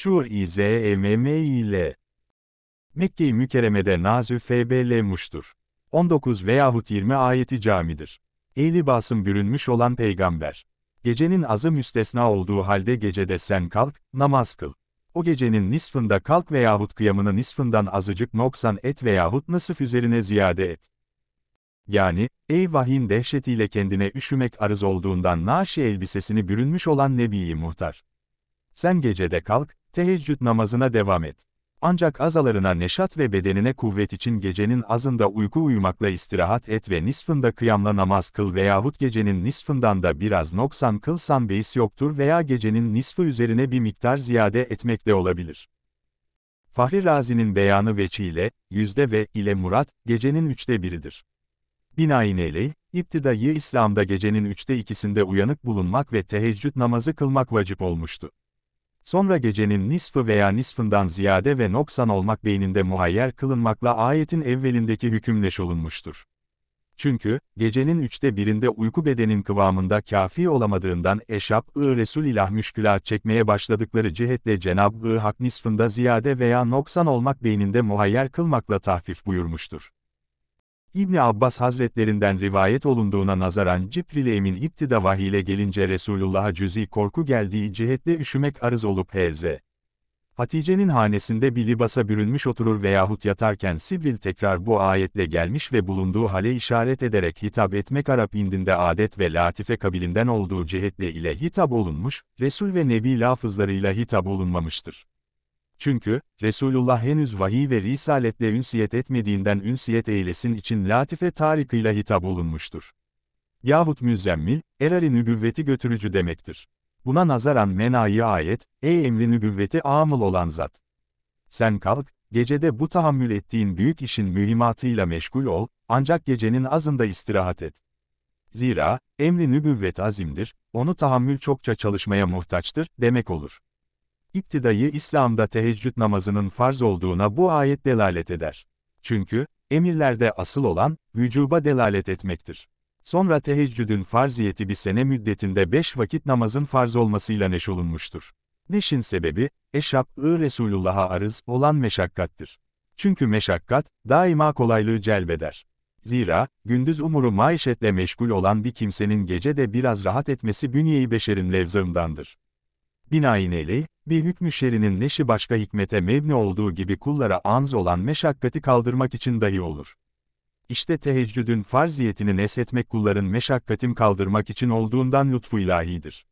Şu ize mm ile. Mekke-i Mükerreme'de Nazü FBL'muştur. 19 veyahut 20 ayeti camidir. Ehli basım bürünmüş olan peygamber. Gecenin azı müstesna olduğu halde gecede sen kalk, namaz kıl. O gecenin nisfında kalk veyahut kıyamını nisfından azıcık noksan et veyahut nasıf üzerine ziyade et. Yani, ey vahyin dehşetiyle kendine üşümek arız olduğundan naşi elbisesini bürünmüş olan Nebi-i Muhtar. Sen gecede kalk, teheccüd namazına devam et. Ancak azalarına neşat ve bedenine kuvvet için gecenin azında uyku uyumakla istirahat et ve nisfında kıyamla namaz kıl veyahut gecenin nisfından da biraz noksan kılsan beis yoktur veya gecenin nisfı üzerine bir miktar ziyade etmek de olabilir. Fahri Razi'nin beyanı veçiyle, yüzde ve ile murat, gecenin üçte biridir. Binaenaleyh, iptidayı İslam'da gecenin üçte ikisinde uyanık bulunmak ve teheccüd namazı kılmak vacip olmuştu. Sonra gecenin nisfı veya nisfından ziyade ve noksan olmak beyninde muhayyer kılınmakla ayetin evvelindeki hükümleş olunmuştur. Çünkü, gecenin üçte birinde uyku bedenin kıvamında kafi olamadığından eşap ı Resul ilah müşkülat çekmeye başladıkları cihetle Cenab-ı Hak nisfında ziyade veya noksan olmak beyninde muhayyer kılmakla tahfif buyurmuştur. İbni Abbas hazretlerinden rivayet olunduğuna nazaran Cibril'e emin iptida vahiyle gelince Resulullah'a cüzi korku geldiği cihetle üşümek arız olup H.Z. Hatice'nin hanesinde bir libasa bürünmüş oturur veyahut yatarken Sibril tekrar bu ayetle gelmiş ve bulunduğu hale işaret ederek hitap etmek Arap indinde adet ve latife kabilinden olduğu cihetle ile hitap olunmuş, Resul ve Nebi lafızlarıyla hitap olunmamıştır. Çünkü, Resulullah henüz vahiy ve risaletle ünsiyet etmediğinden ünsiyet eylesin için latife tarikıyla hitap olunmuştur. Yahut müzzemmil, erari nübüvveti götürücü demektir. Buna nazaran menayı ayet, ey emri nübüvveti amıl olan zat. Sen kalk, gecede bu tahammül ettiğin büyük işin mühimmatıyla meşgul ol, ancak gecenin azında istirahat et. Zira, emri nübüvvet azimdir, onu tahammül çokça çalışmaya muhtaçtır, demek olur. İptidayı İslam'da teheccüd namazının farz olduğuna bu ayet delalet eder. Çünkü, emirlerde asıl olan, vücuba delalet etmektir. Sonra teheccüdün farziyeti bir sene müddetinde beş vakit namazın farz olmasıyla neşolunmuştur. Neşin sebebi, eşab-ı Resulullah'a arız olan meşakkattır. Çünkü meşakkat, daima kolaylığı celbeder. Zira, gündüz umuru maişetle meşgul olan bir kimsenin gece de biraz rahat etmesi bünyeyi beşerin levzığındandır. Binaenaleyh, bir hükmü şerinin neşi başka hikmete mevni olduğu gibi kullara anz olan meşakkati kaldırmak için dahi olur. İşte teheccüdün farziyetini neshetmek kulların meşakkatim kaldırmak için olduğundan lütfu ilahidir.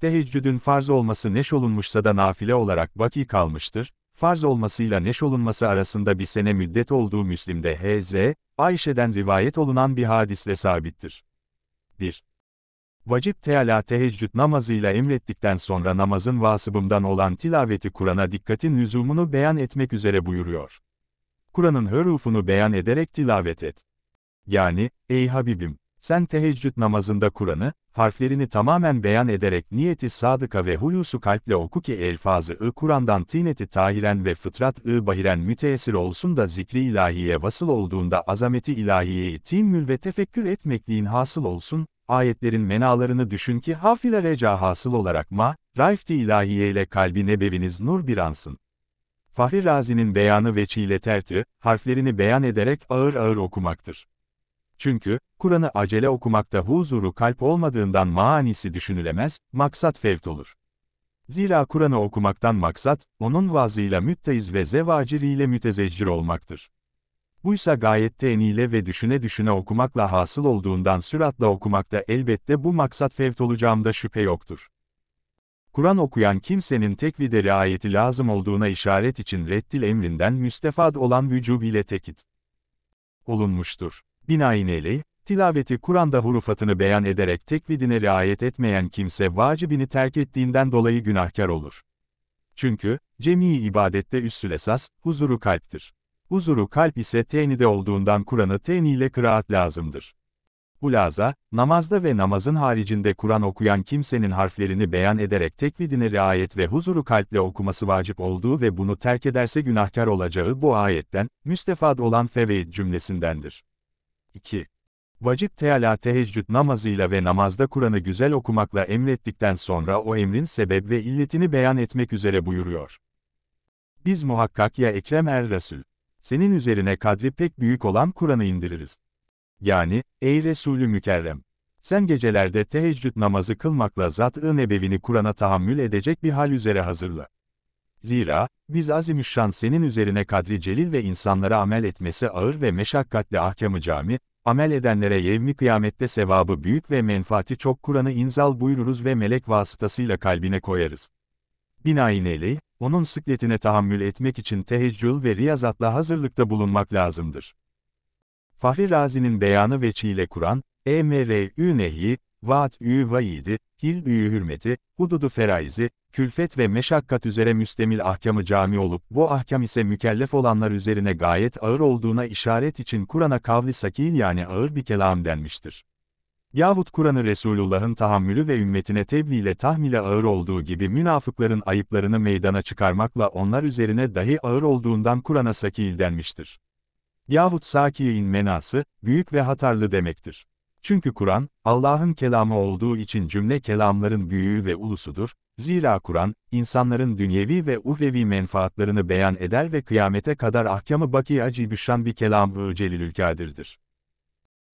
Teheccüdün farz olması neş olunmuşsa da nafile olarak baki kalmıştır, farz olmasıyla neş olunması arasında bir sene müddet olduğu Müslim'de H.Z., Ayşe'den rivayet olunan bir hadisle sabittir. 1. Vacip teala teheccüd namazıyla emrettikten sonra namazın vasıbından olan tilaveti Kur'an'a dikkatin lüzumunu beyan etmek üzere buyuruyor. Kur'an'ın hürufunu beyan ederek tilavet et. Yani, ey Habibim, sen teheccüd namazında Kur'an'ı, harflerini tamamen beyan ederek niyeti sadıka ve hulusu kalple oku ki elfazı-ı Kur'an'dan tineti tahiren ve fıtrat-ı bahiren müteessir olsun da zikri ilahiye vasıl olduğunda azameti ilahiyeyi timmül ve tefekkür etmekliğin hasıl olsun, ayetlerin menalarını düşün ki hafile reca hasıl olarak ma, raifti ilahiye ile kalbi nebeviniz nur bir ansın. Fahri Razi'nin beyanı ve çiğleterti, harflerini beyan ederek ağır ağır okumaktır. Çünkü, Kur'an'ı acele okumakta huzuru kalp olmadığından manisi düşünülemez, maksat fevt olur. Zira Kur'an'ı okumaktan maksat, onun vazıyla mütteiz ve zevaciriyle mütezeccir olmaktır. Buysa gayet teniyle ve düşüne düşüne okumakla hasıl olduğundan süratle okumakta elbette bu maksat fevt olacağımda şüphe yoktur. Kur'an okuyan kimsenin tekvide riayeti lazım olduğuna işaret için reddil emrinden müstefad olan vücub ile tekit olunmuştur. Binaenaleyh, tilaveti Kur'an'da hurufatını beyan ederek tekvidine riayet etmeyen kimse vacibini terk ettiğinden dolayı günahkar olur. Çünkü, cemi ibadette üssül esas, huzuru kalptir. Huzuru kalp ise tenide olduğundan Kur'an'ı teniyle kıraat lazımdır. Hulaza, namazda ve namazın haricinde Kur'an okuyan kimsenin harflerini beyan ederek tekvidine riayet ve huzuru kalple okuması vacip olduğu ve bunu terk ederse günahkar olacağı bu ayetten, müstefad olan feveid cümlesindendir. 2. Vacip Teala teheccüd namazıyla ve namazda Kur'an'ı güzel okumakla emrettikten sonra o emrin sebep ve illetini beyan etmek üzere buyuruyor. Biz muhakkak ya Ekrem el er Resul, senin üzerine kadri pek büyük olan Kur'an'ı indiririz. Yani, ey Resulü Mükerrem! Sen gecelerde teheccüd namazı kılmakla zat-ı nebevini Kur'an'a tahammül edecek bir hal üzere hazırla. Zira, biz azimüşşan senin üzerine kadri celil ve insanlara amel etmesi ağır ve meşakkatli ahkamı cami, amel edenlere yevmi kıyamette sevabı büyük ve menfaati çok Kur'an'ı inzal buyururuz ve melek vasıtasıyla kalbine koyarız. Binaenaleyh, onun sıkletine tahammül etmek için teheccül ve riyazatla hazırlıkta bulunmak lazımdır. Fahri Razi'nin beyanı ve Kur'an, emr-ü nehi, vaat-ü vaidi, hil-ü hürmeti, hududu feraizi, külfet ve meşakkat üzere müstemil ahkamı cami olup bu ahkam ise mükellef olanlar üzerine gayet ağır olduğuna işaret için Kur'an'a kavli sakin yani ağır bir kelam denmiştir. Yahut Kur'an'ı Resulullah'ın tahammülü ve ümmetine tebliğ ile tahmile ağır olduğu gibi münafıkların ayıplarını meydana çıkarmakla onlar üzerine dahi ağır olduğundan Kur'an'a sakil denmiştir. Yahut sakiyin menası, büyük ve hatarlı demektir. Çünkü Kur'an, Allah'ın kelamı olduğu için cümle kelamların büyüğü ve ulusudur, zira Kur'an, insanların dünyevi ve uhrevi menfaatlarını beyan eder ve kıyamete kadar ahkamı baki acibüşşan bir kelam-ı celilülkadirdir.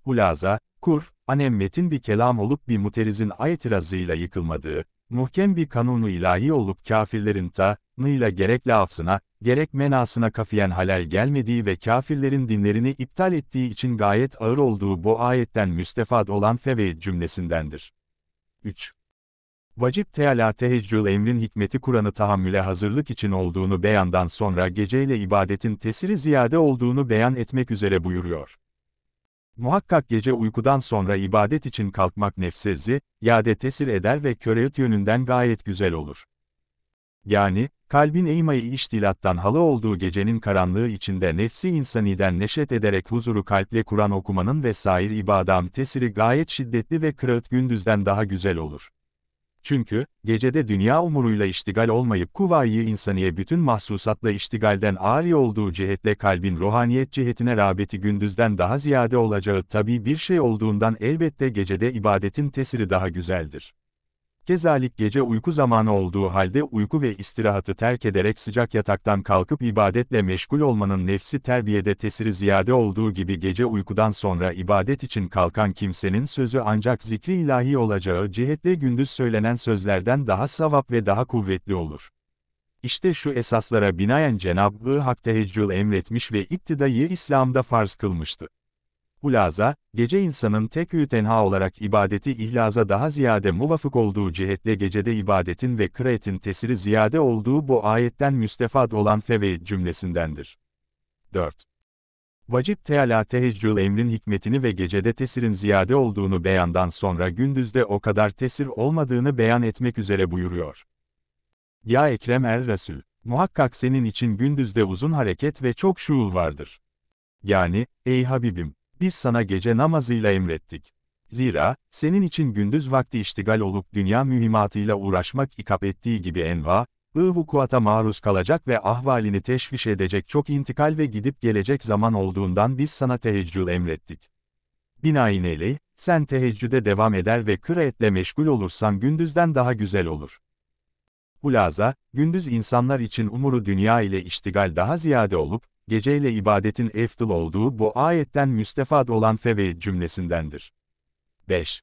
Hulaza, Kur'an-ı metin bir kelam olup bir muterizin itirazıyla yıkılmadığı, muhkem bir kanunu ilahi olup kafirlerin ta, nıyla gerek lafzına, gerek menasına kafiyen halal gelmediği ve kafirlerin dinlerini iptal ettiği için gayet ağır olduğu bu ayetten müstefad olan feve cümlesindendir. 3. Vacip Teala teheccül emrin hikmeti Kur'an'ı tahammüle hazırlık için olduğunu beyandan sonra geceyle ibadetin tesiri ziyade olduğunu beyan etmek üzere buyuruyor. Muhakkak gece uykudan sonra ibadet için kalkmak nefsezi, yade tesir eder ve köreyt yönünden gayet güzel olur. Yani, kalbin eymayı iştilattan halı olduğu gecenin karanlığı içinde nefsi insaniden neşet ederek huzuru kalple Kur'an okumanın ve sair ibadam tesiri gayet şiddetli ve kıraat gündüzden daha güzel olur. Çünkü, gecede dünya umuruyla iştigal olmayıp kuvayı insaniye bütün mahsusatla iştigalden ari olduğu cihetle kalbin ruhaniyet cihetine rağbeti gündüzden daha ziyade olacağı tabi bir şey olduğundan elbette gecede ibadetin tesiri daha güzeldir. Kezalik gece uyku zamanı olduğu halde uyku ve istirahatı terk ederek sıcak yataktan kalkıp ibadetle meşgul olmanın nefsi terbiyede tesiri ziyade olduğu gibi gece uykudan sonra ibadet için kalkan kimsenin sözü ancak zikri ilahi olacağı cihetle gündüz söylenen sözlerden daha savap ve daha kuvvetli olur. İşte şu esaslara binaen Cenab-ı Hak teheccül emretmiş ve iptidayı İslam'da farz kılmıştı. Hulaza, gece insanın tekü tenha olarak ibadeti ihlaza daha ziyade muvafık olduğu cihetle gecede ibadetin ve kıraetin tesiri ziyade olduğu bu ayetten müstefad olan feve cümlesindendir. 4. Vacip Teala teheccül emrin hikmetini ve gecede tesirin ziyade olduğunu beyandan sonra gündüzde o kadar tesir olmadığını beyan etmek üzere buyuruyor. Ya Ekrem el Resul, muhakkak senin için gündüzde uzun hareket ve çok şuul vardır. Yani, ey Habibim, biz sana gece namazıyla emrettik. Zira, senin için gündüz vakti iştigal olup dünya mühimmatıyla uğraşmak ikap ettiği gibi enva, ı vukuata maruz kalacak ve ahvalini teşviş edecek çok intikal ve gidip gelecek zaman olduğundan biz sana teheccüd emrettik. Binaenaleyh, sen teheccüde devam eder ve kıraatle meşgul olursan gündüzden daha güzel olur. Hulaza, gündüz insanlar için umuru dünya ile iştigal daha ziyade olup, geceyle ibadetin eftil olduğu bu ayetten müstefad olan feve cümlesindendir. 5.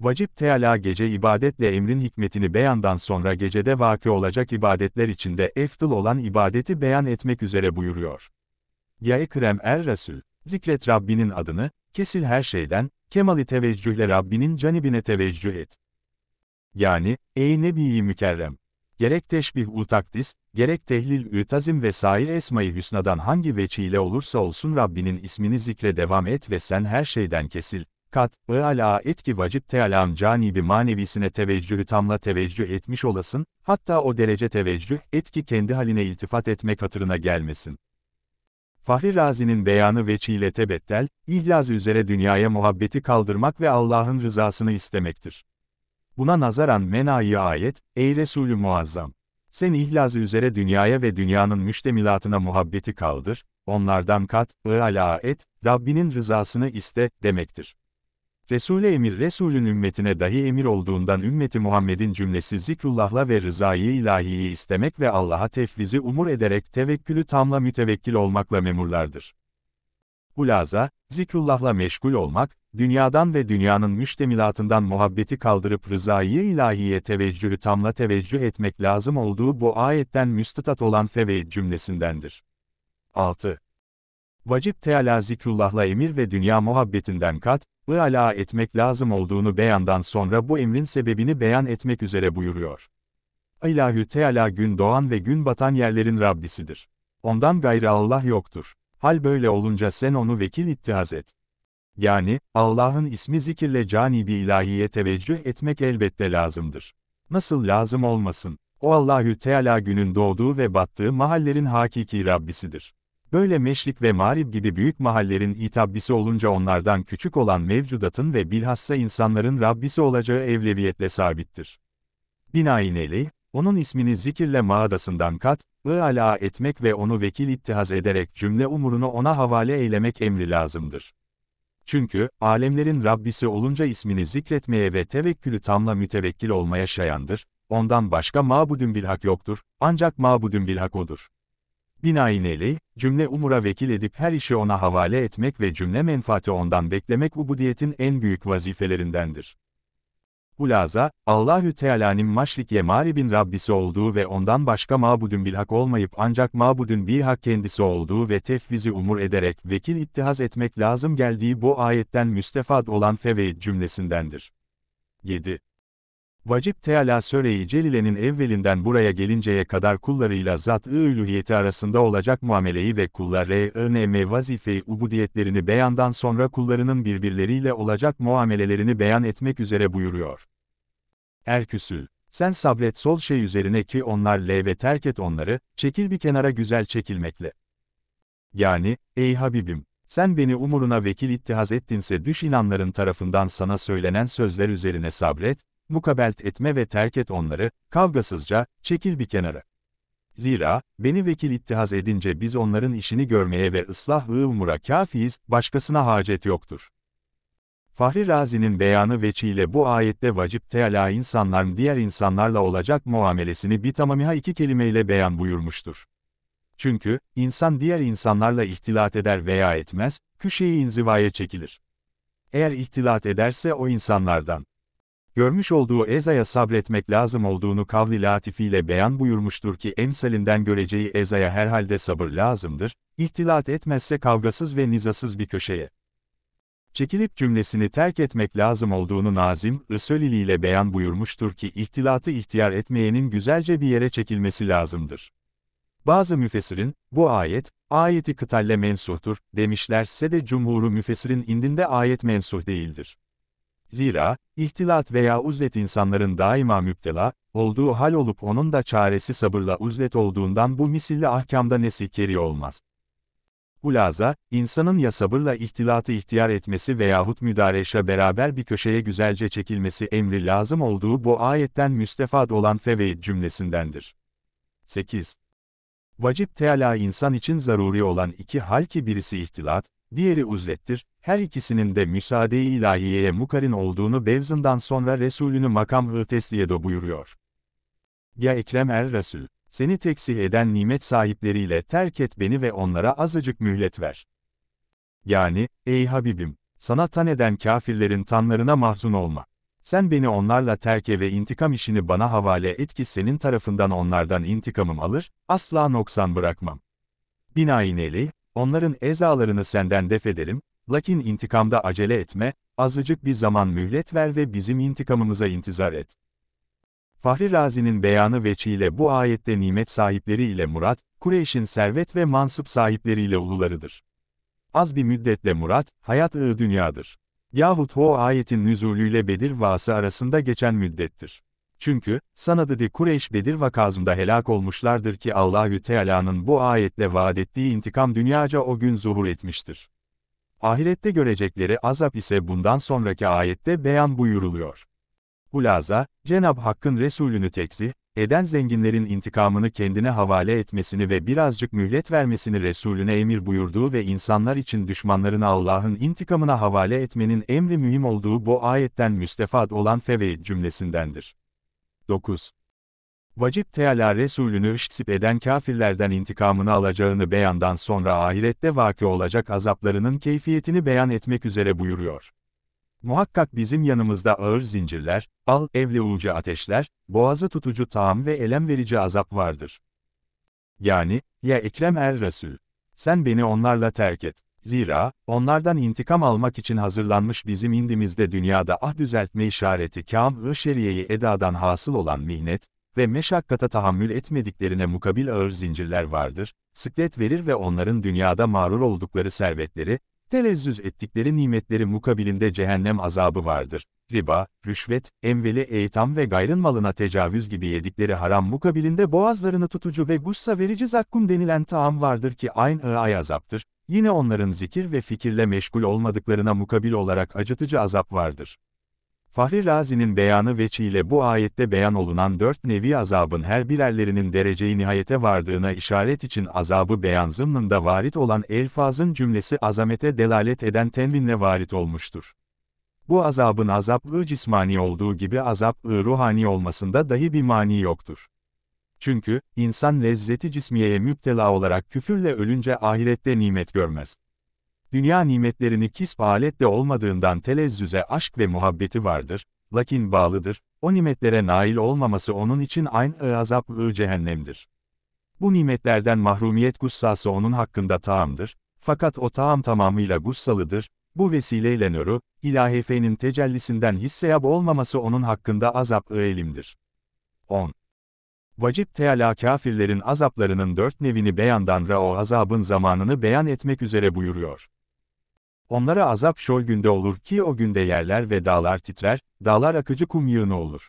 Vacip Teala gece ibadetle emrin hikmetini beyandan sonra gecede vakı olacak ibadetler içinde eftil olan ibadeti beyan etmek üzere buyuruyor. Ya Ekrem Er Resul, zikret Rabbinin adını, kesil her şeyden, kemali teveccühle Rabbinin canibine teveccüh et. Yani, ey Nebi-i Mükerrem! gerek teşbih-u takdis, gerek tehlil-ü tazim vesair esmayı hüsnadan hangi veçiyle olursa olsun Rabbinin ismini zikre devam et ve sen her şeyden kesil. Kat, ıala et ki vacip tealam canibi manevisine teveccühü tamla teveccüh etmiş olasın, hatta o derece teveccüh et ki kendi haline iltifat etmek hatırına gelmesin. Fahri Razi'nin beyanı ve tebettel, ihlazı üzere dünyaya muhabbeti kaldırmak ve Allah'ın rızasını istemektir. Buna nazaran Mena'yı ayet, Ey Resulü Muazzam! Sen ihlaz üzere dünyaya ve dünyanın müştemilatına muhabbeti kaldır, onlardan kat, ıala et, Rabbinin rızasını iste, demektir. Resul-i Emir Resul'ün ümmetine dahi emir olduğundan ümmeti Muhammed'in cümlesi zikrullahla ve rızayı ilahiyi istemek ve Allah'a tefvizi umur ederek tevekkülü tamla mütevekkil olmakla memurlardır. Hulaza, zikrullahla meşgul olmak, dünyadan ve dünyanın müştemilatından muhabbeti kaldırıp rızayı ilahiye teveccühü tamla teveccüh etmek lazım olduğu bu ayetten müstatat olan feve cümlesindendir. 6. Vacip Teala zikrullahla emir ve dünya muhabbetinden kat, ıala etmek lazım olduğunu beyandan sonra bu emrin sebebini beyan etmek üzere buyuruyor. İlahü Teala gün doğan ve gün batan yerlerin Rabbisidir. Ondan gayrı Allah yoktur. Hal böyle olunca sen onu vekil ittihaz et. Yani, Allah'ın ismi zikirle canibi ilahiye teveccüh etmek elbette lazımdır. Nasıl lazım olmasın? O Allahü Teala günün doğduğu ve battığı mahallerin hakiki Rabbisidir. Böyle meşrik ve mağrib gibi büyük mahallerin itabbisi olunca onlardan küçük olan mevcudatın ve bilhassa insanların Rabbisi olacağı evleviyetle sabittir. Binaenaleyh, onun ismini zikirle mağdasından kat, ıala etmek ve onu vekil ittihaz ederek cümle umurunu ona havale eylemek emri lazımdır. Çünkü, alemlerin Rabbisi olunca ismini zikretmeye ve tevekkülü tamla mütevekkil olmaya şayandır, ondan başka mabudun bilhak yoktur, ancak mabudun bilhak odur. Binaenaleyh, cümle umura vekil edip her işi ona havale etmek ve cümle menfaati ondan beklemek ubudiyetin en büyük vazifelerindendir. Hulaza, Allahü Teala'nın maşrik yemaribin mağribin Rabbisi olduğu ve ondan başka mabudun bilhak olmayıp ancak mabudun bilhak kendisi olduğu ve tefvizi umur ederek vekil ittihaz etmek lazım geldiği bu ayetten müstefad olan feveid cümlesindendir. 7. Vacip Teala Söreyi Celile'nin evvelinden buraya gelinceye kadar kullarıyla zat-ı üluhiyeti arasında olacak muameleyi ve kullar R.N.M. vazife-i ubudiyetlerini beyandan sonra kullarının birbirleriyle olacak muamelelerini beyan etmek üzere buyuruyor. Erküsül. Sen sabret sol şey üzerine ki onlar le ve terk et onları, çekil bir kenara güzel çekilmekle. Yani, ey Habibim, sen beni umuruna vekil ittihaz ettinse düş inanların tarafından sana söylenen sözler üzerine sabret, mukabelt etme ve terk et onları, kavgasızca, çekil bir kenara. Zira, beni vekil ittihaz edince biz onların işini görmeye ve ıslah-ı umura kafiyiz, başkasına hacet yoktur. Fahri Razi'nin beyanı veçiyle bu ayette vacip teala insanların diğer insanlarla olacak muamelesini bir tamamiha iki kelimeyle beyan buyurmuştur. Çünkü, insan diğer insanlarla ihtilat eder veya etmez, köşeyi inzivaya çekilir. Eğer ihtilat ederse o insanlardan. Görmüş olduğu ezaya sabretmek lazım olduğunu kavli latifiyle beyan buyurmuştur ki emsalinden göreceği ezaya herhalde sabır lazımdır, ihtilat etmezse kavgasız ve nizasız bir köşeye çekilip cümlesini terk etmek lazım olduğunu nazim Isölili ile beyan buyurmuştur ki ihtilatı ihtiyar etmeyenin güzelce bir yere çekilmesi lazımdır. Bazı müfessirin, bu ayet, ayeti kıtalle mensuhtur, demişlerse de cumhuru müfessirin indinde ayet mensuh değildir. Zira, ihtilat veya uzlet insanların daima müptela, olduğu hal olup onun da çaresi sabırla uzlet olduğundan bu misilli ahkamda nesikeri olmaz. Hulaza, insanın ya sabırla ihtilatı ihtiyar etmesi veyahut müdareşe beraber bir köşeye güzelce çekilmesi emri lazım olduğu bu ayetten müstefad olan feveid cümlesindendir. 8. Vacip Teala insan için zaruri olan iki hal ki birisi ihtilat, diğeri uzlettir, her ikisinin de müsaade-i ilahiyeye mukarin olduğunu Bevzın'dan sonra Resulünü makam-ı tesliyedo buyuruyor. Ya Ekrem Er Resul seni teksih eden nimet sahipleriyle terk et beni ve onlara azıcık mühlet ver. Yani, ey Habibim, sana tan eden kafirlerin tanlarına mahzun olma. Sen beni onlarla terke ve intikam işini bana havale et ki senin tarafından onlardan intikamım alır, asla noksan bırakmam. Binaenaleyh, onların ezalarını senden def ederim, lakin intikamda acele etme, azıcık bir zaman mühlet ver ve bizim intikamımıza intizar et. Fahri Razi'nin beyanı veçiyle bu ayette nimet sahipleri ile Murat, Kureyş'in servet ve mansıp sahipleriyle ulularıdır. Az bir müddetle Murat, hayat-ı dünyadır. Yahut o ayetin nüzulüyle Bedir vası arasında geçen müddettir. Çünkü, sanadı de Kureyş Bedir vakazında helak olmuşlardır ki Allahü Teala'nın bu ayetle vaad ettiği intikam dünyaca o gün zuhur etmiştir. Ahirette görecekleri azap ise bundan sonraki ayette beyan buyuruluyor. Hulaza, Cenab ı Hakk'ın Resulünü tekzih, eden zenginlerin intikamını kendine havale etmesini ve birazcık mühlet vermesini Resulüne emir buyurduğu ve insanlar için düşmanlarını Allah'ın intikamına havale etmenin emri mühim olduğu bu ayetten müstefad olan feve cümlesindendir. 9. Vacip Teala Resulünü işksip eden kafirlerden intikamını alacağını beyandan sonra ahirette vaki olacak azaplarının keyfiyetini beyan etmek üzere buyuruyor. Muhakkak bizim yanımızda ağır zincirler, al, evle uğucu ateşler, boğazı tutucu taam ve elem verici azap vardır. Yani, ya Ekrem el Resul, sen beni onlarla terk et. Zira, onlardan intikam almak için hazırlanmış bizim indimizde dünyada ah düzeltme işareti kam-ı şeriyeyi edadan hasıl olan mihnet, ve meşakkata tahammül etmediklerine mukabil ağır zincirler vardır, sıklet verir ve onların dünyada mağrur oldukları servetleri, Telezzüz ettikleri nimetleri mukabilinde cehennem azabı vardır. Riba, rüşvet, emveli eytam ve gayrınmalına tecavüz gibi yedikleri haram mukabilinde boğazlarını tutucu ve gussa verici zakkum denilen taam vardır ki aynı ay azaptır. Yine onların zikir ve fikirle meşgul olmadıklarına mukabil olarak acıtıcı azap vardır. Fahri Razi'nin beyanı veçiyle bu ayette beyan olunan dört nevi azabın her birerlerinin dereceyi nihayete vardığına işaret için azabı beyan zımnında varit olan elfazın cümlesi azamete delalet eden tenvinle varit olmuştur. Bu azabın azaplı cismani olduğu gibi azaplı ruhani olmasında dahi bir mani yoktur. Çünkü, insan lezzeti cismiyeye müptela olarak küfürle ölünce ahirette nimet görmez. Dünya nimetlerini kisp aletle olmadığından telezzüze aşk ve muhabbeti vardır, lakin bağlıdır, o nimetlere nail olmaması onun için aynı azap-ı cehennemdir. Bu nimetlerden mahrumiyet gussası onun hakkında taamdır, fakat o taam tamamıyla gussalıdır, bu vesileyle nöru, ilahefenin tecellisinden hisseyab olmaması onun hakkında azap-ı elimdir. 10. Vacip Teala kafirlerin azaplarının dört nevini beyandan ra o azabın zamanını beyan etmek üzere buyuruyor. Onlara azap şol günde olur ki o günde yerler ve dağlar titrer, dağlar akıcı kum yığını olur.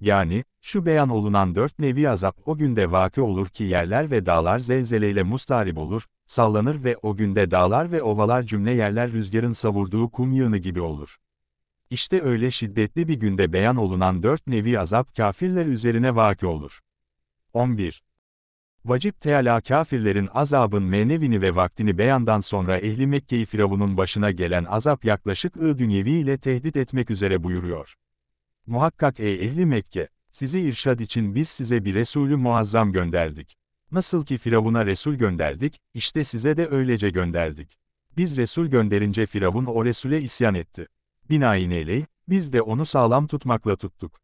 Yani, şu beyan olunan dört nevi azap o günde vaki olur ki yerler ve dağlar zelzeleyle mustarip olur, sallanır ve o günde dağlar ve ovalar cümle yerler rüzgarın savurduğu kum yığını gibi olur. İşte öyle şiddetli bir günde beyan olunan dört nevi azap kafirler üzerine vaki olur. 11. Vacip Teala kafirlerin azabın menevini ve vaktini beyandan sonra ehli Mekke'yi Firavun'un başına gelen azap yaklaşık ı dünyevi ile tehdit etmek üzere buyuruyor. Muhakkak ey ehli Mekke, sizi irşad için biz size bir Resulü muazzam gönderdik. Nasıl ki Firavun'a Resul gönderdik, işte size de öylece gönderdik. Biz Resul gönderince Firavun o Resul'e isyan etti. Binaenaleyh, biz de onu sağlam tutmakla tuttuk.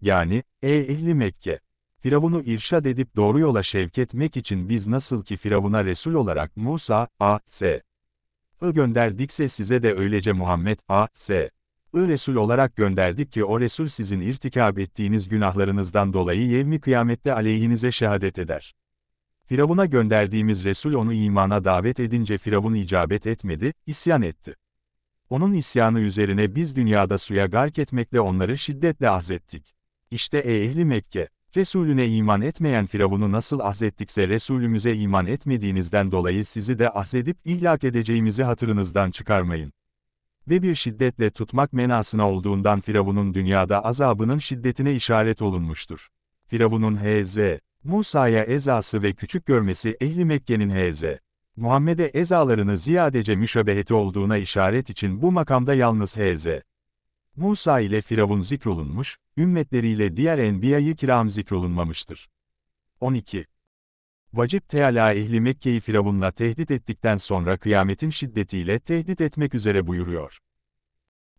Yani, ey ehli Mekke, Firavun'u irşad edip doğru yola şevk etmek için biz nasıl ki Firavun'a Resul olarak Musa, A.S. I gönderdikse size de öylece Muhammed, A.S. I Resul olarak gönderdik ki o Resul sizin irtikab ettiğiniz günahlarınızdan dolayı yevmi kıyamette aleyhinize şehadet eder. Firavun'a gönderdiğimiz Resul onu imana davet edince Firavun icabet etmedi, isyan etti. Onun isyanı üzerine biz dünyada suya gark etmekle onları şiddetle ahzettik. İşte ey ehli Mekke! Resulüne iman etmeyen Firavun'u nasıl ahzettikse Resulümüze iman etmediğinizden dolayı sizi de ahzedip ihlak edeceğimizi hatırınızdan çıkarmayın. Ve bir şiddetle tutmak menasına olduğundan Firavun'un dünyada azabının şiddetine işaret olunmuştur. Firavun'un H.Z. Musa'ya ezası ve küçük görmesi Ehli Mekke'nin H.Z. Muhammed'e ezalarını ziyadece müşabeheti olduğuna işaret için bu makamda yalnız H.Z. Musa ile Firavun zikrolunmuş, ümmetleriyle diğer enbiyayı kiram zikrolunmamıştır. 12. Vacip Teala ehli Mekke'yi Firavun'la tehdit ettikten sonra kıyametin şiddetiyle tehdit etmek üzere buyuruyor.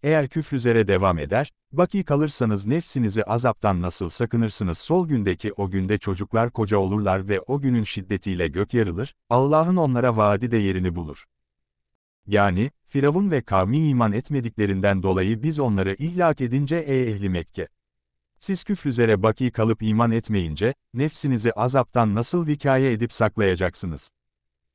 Eğer küfrüzere devam eder, baki kalırsanız nefsinizi azaptan nasıl sakınırsınız sol gündeki o günde çocuklar koca olurlar ve o günün şiddetiyle gök yarılır, Allah'ın onlara vaadi de yerini bulur. Yani, Firavun ve kavmi iman etmediklerinden dolayı biz onları ihlak edince ey ehli Mekke! Siz küfrüzere baki kalıp iman etmeyince, nefsinizi azaptan nasıl vikaye edip saklayacaksınız?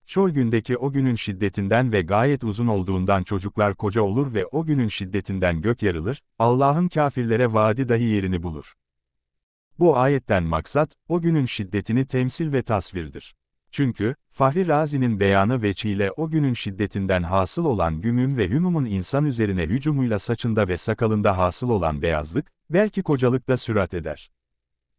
Çol gündeki o günün şiddetinden ve gayet uzun olduğundan çocuklar koca olur ve o günün şiddetinden gök yarılır, Allah'ın kafirlere vaadi dahi yerini bulur. Bu ayetten maksat, o günün şiddetini temsil ve tasvirdir. Çünkü, Fahri Razi'nin beyanı veçiyle o günün şiddetinden hasıl olan gümüm ve hümumun insan üzerine hücumuyla saçında ve sakalında hasıl olan beyazlık, belki kocalıkta sürat eder.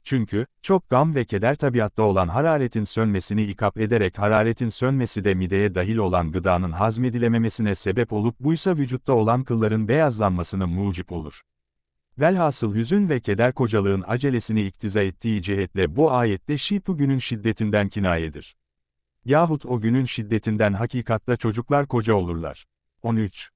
Çünkü, çok gam ve keder tabiatta olan hararetin sönmesini ikap ederek hararetin sönmesi de mideye dahil olan gıdanın hazmedilememesine sebep olup buysa vücutta olan kılların beyazlanmasına mucip olur. Velhasıl hüzün ve keder kocalığın acelesini iktiza ettiği cihetle bu ayette şipu günün şiddetinden kinayedir. Yahut o günün şiddetinden hakikatta çocuklar koca olurlar. 13.